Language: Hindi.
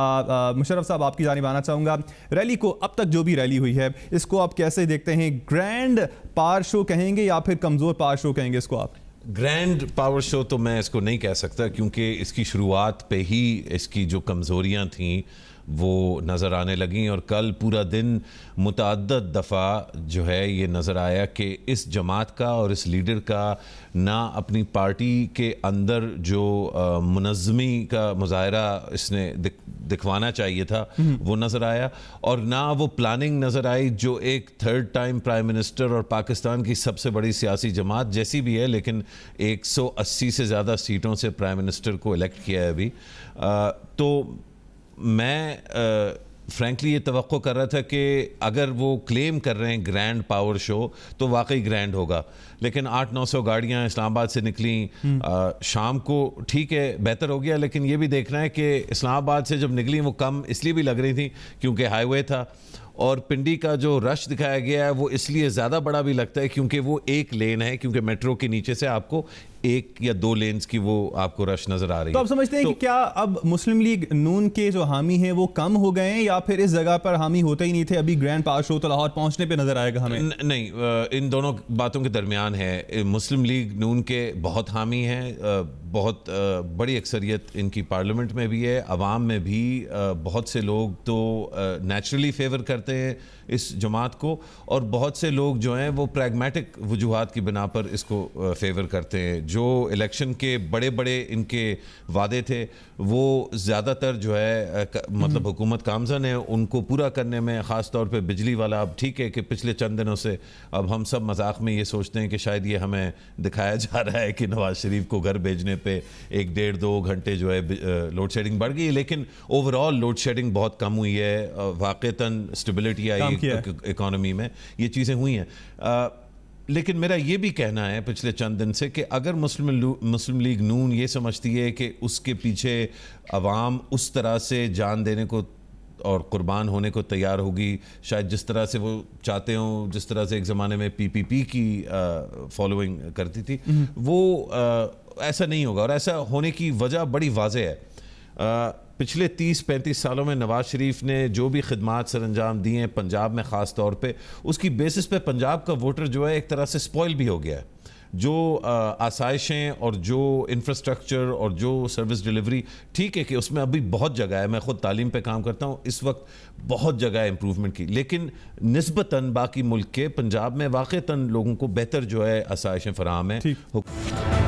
मुशरफ साहब आपकी जानब आना चाहूँगा रैली को अब तक जो भी रैली हुई है इसको आप कैसे देखते हैं ग्रैंड पावर शो कहेंगे या फिर कमज़ोर पावर शो कहेंगे इसको आप ग्रैंड पावर शो तो मैं इसको नहीं कह सकता क्योंकि इसकी शुरुआत पे ही इसकी जो कमज़ोरियाँ थीं वो नज़र आने लगें और कल पूरा दिन मुतद दफ़ा जो है ये नज़र आया कि इस जमात का और इस लीडर का ना अपनी पार्टी के अंदर जो मुनज़मी का मुजाहरा इसने दिखवाना चाहिए था हम्म। वो नज़र आया और ना वो प्लानिंग नज़र आई जो एक थर्ड टाइम प्राइम मिनिस्टर और पाकिस्तान की सबसे बड़ी सियासी जमात जैसी भी है लेकिन 180 से ज़्यादा सीटों से प्राइम मिनिस्टर को इलेक्ट किया है अभी तो मैं आ, फ्रेंकली ये तो कर रहा था कि अगर वो क्लेम कर रहे हैं ग्रैंड पावर शो तो वाकई ग्रैंड होगा लेकिन आठ नौ सौ गाड़ियाँ इस्लामाबाद से निकली हम्म। आ, शाम को ठीक है बेहतर हो गया लेकिन ये भी देखना है कि इस्लामाबाद से जब निकली वो कम इसलिए भी लग रही थी क्योंकि हाईवे था और पिंडी का जो रश दिखाया गया है वो इसलिए ज़्यादा बड़ा भी लगता है क्योंकि वो एक लेन है क्योंकि मेट्रो के नीचे से आपको एक या दो लेन्स की वो आपको रश नजर आ रही तो है तो आप समझते हैं तो, कि क्या अब मुस्लिम लीग नून के जो हामी हैं वो कम हो गए हैं या फिर इस जगह पर हामी होते ही नहीं थे अभी ग्रैंड पास हो तो लाहौर पहुंचने पे नजर आएगा हमें न, नहीं इन दोनों बातों के दरमियान है मुस्लिम लीग नून के बहुत हामी हैं बहुत बड़ी अक्सरियत इनकी पार्लियामेंट में भी है आवाम में भी बहुत से लोग तो नेचुरली फेवर करते हैं इस जमात को और बहुत से लोग जो हैं वो प्रैग्मेटिक वजूहत की बिना पर इसको फेवर करते हैं जो इलेक्शन के बड़े बड़े इनके वादे थे वो ज़्यादातर जो है मतलब हम्म। हुकूमत कामजन है उनको पूरा करने में ख़ास तौर पर बिजली वाला अब ठीक है कि पिछले चंद दिनों से अब हम सब मजाक में ये सोचते हैं कि शायद ये हमें दिखाया जा रहा है कि नवाज़ शरीफ को घर भेजने पे एक डेढ़ दो घंटे जो है लोड शेडिंग बढ़ गई लेकिन ओवरऑल लोड शेडिंग बहुत कम हुई है वाक़ता स्टेबिलिटी आई इकोनॉमी में ये चीज़ें हुई हैं लेकिन मेरा ये भी कहना है पिछले चंद दिन से कि अगर मुस्लिम मुस्लिम लीग नून ये समझती है कि उसके पीछे अवाम उस तरह से जान देने को और कुर्बान होने को तैयार होगी शायद जिस तरह से वो चाहते हों जिस तरह से एक ज़माने में पीपीपी की फॉलोइंग करती थी हम्म। वो आ, ऐसा नहीं होगा और ऐसा होने की वजह बड़ी वाज है आ, पिछले 30-35 सालों में नवाज शरीफ ने जो भी खदमात सर अंजाम दिए हैं पंजाब में ख़ास तौर पर उसकी बेसिस पे पंजाब का वोटर जो है एक तरह से स्पॉयल भी हो गया है जो आसाइशें और जो इंफ्रास्ट्रक्चर और जो सर्विस डिलीवरी ठीक है कि उसमें अभी बहुत जगह है मैं ख़ुद तालीम पे काम करता हूँ इस वक्त बहुत जगह है इम्प्रूवमेंट की लेकिन नस्बता बाकी मुल्क के पंजाब में वाक़ता लोगों को बेहतर जो है आसाइशें फराहम हैं